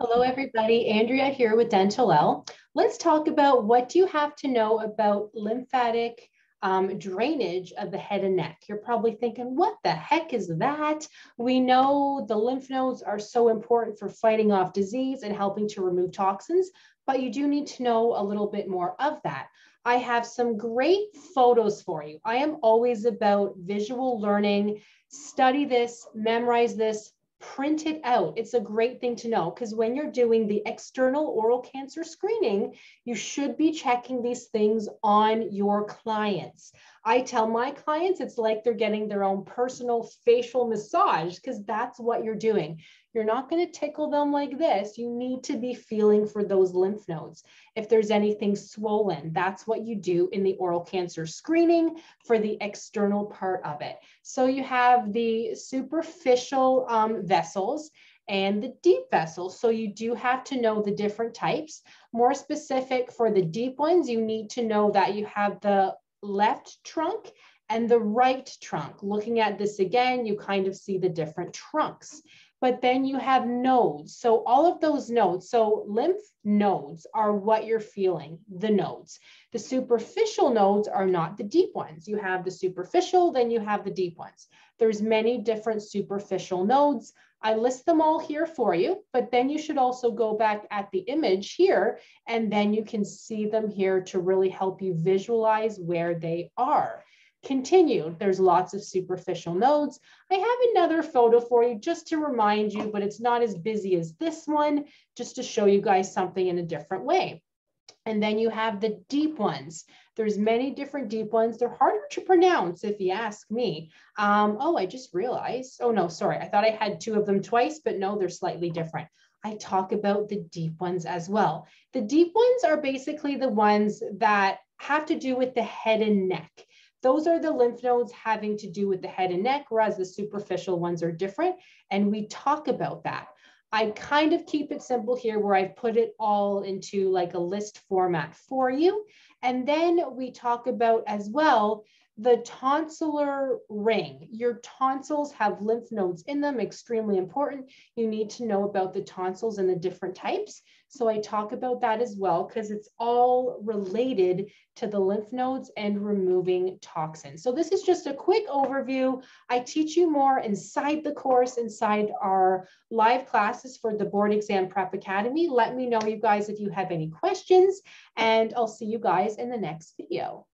Hello, everybody. Andrea here with Dental L. Let's talk about what you have to know about lymphatic um, drainage of the head and neck. You're probably thinking, what the heck is that? We know the lymph nodes are so important for fighting off disease and helping to remove toxins, but you do need to know a little bit more of that. I have some great photos for you. I am always about visual learning. Study this, memorize this, print it out. It's a great thing to know because when you're doing the external oral cancer screening, you should be checking these things on your clients. I tell my clients it's like they're getting their own personal facial massage because that's what you're doing. You're not going to tickle them like this. You need to be feeling for those lymph nodes. If there's anything swollen, that's what you do in the oral cancer screening for the external part of it. So you have the superficial um, vessel vessels and the deep vessels. So you do have to know the different types. More specific for the deep ones, you need to know that you have the left trunk and the right trunk. Looking at this again, you kind of see the different trunks but then you have nodes. So all of those nodes, so lymph nodes are what you're feeling, the nodes. The superficial nodes are not the deep ones. You have the superficial, then you have the deep ones. There's many different superficial nodes. I list them all here for you, but then you should also go back at the image here, and then you can see them here to really help you visualize where they are continued. There's lots of superficial nodes. I have another photo for you just to remind you, but it's not as busy as this one, just to show you guys something in a different way. And then you have the deep ones. There's many different deep ones. They're harder to pronounce if you ask me. Um, oh, I just realized. Oh no, sorry. I thought I had two of them twice, but no, they're slightly different. I talk about the deep ones as well. The deep ones are basically the ones that have to do with the head and neck. Those are the lymph nodes having to do with the head and neck, whereas the superficial ones are different. And we talk about that. I kind of keep it simple here where I've put it all into like a list format for you. And then we talk about as well the tonsillar ring. Your tonsils have lymph nodes in them, extremely important. You need to know about the tonsils and the different types. So I talk about that as well because it's all related to the lymph nodes and removing toxins. So this is just a quick overview. I teach you more inside the course, inside our live classes for the Board Exam Prep Academy. Let me know you guys if you have any questions and I'll see you guys in the next video.